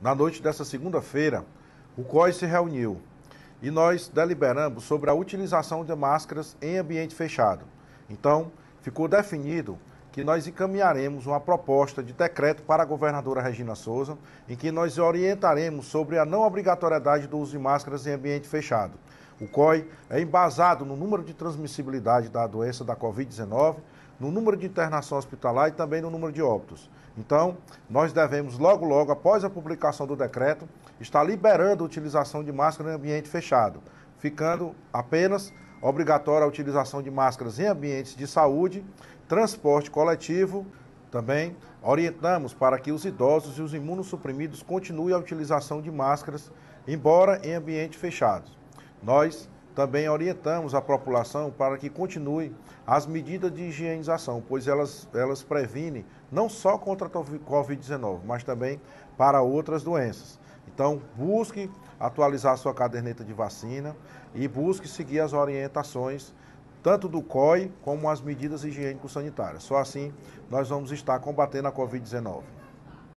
Na noite dessa segunda-feira, o COI se reuniu e nós deliberamos sobre a utilização de máscaras em ambiente fechado. Então, ficou definido que nós encaminharemos uma proposta de decreto para a governadora Regina Souza, em que nós orientaremos sobre a não obrigatoriedade do uso de máscaras em ambiente fechado. O COI é embasado no número de transmissibilidade da doença da Covid-19 no número de internação hospitalar e também no número de óbitos. Então, nós devemos, logo, logo, após a publicação do decreto, estar liberando a utilização de máscara em ambiente fechado, ficando apenas obrigatória a utilização de máscaras em ambientes de saúde, transporte coletivo, também orientamos para que os idosos e os imunossuprimidos continuem a utilização de máscaras, embora em ambientes fechados. Nós também orientamos a população para que continue as medidas de higienização, pois elas, elas previnem não só contra a Covid-19, mas também para outras doenças. Então, busque atualizar sua caderneta de vacina e busque seguir as orientações tanto do COI como as medidas higiênico-sanitárias. Só assim nós vamos estar combatendo a Covid-19.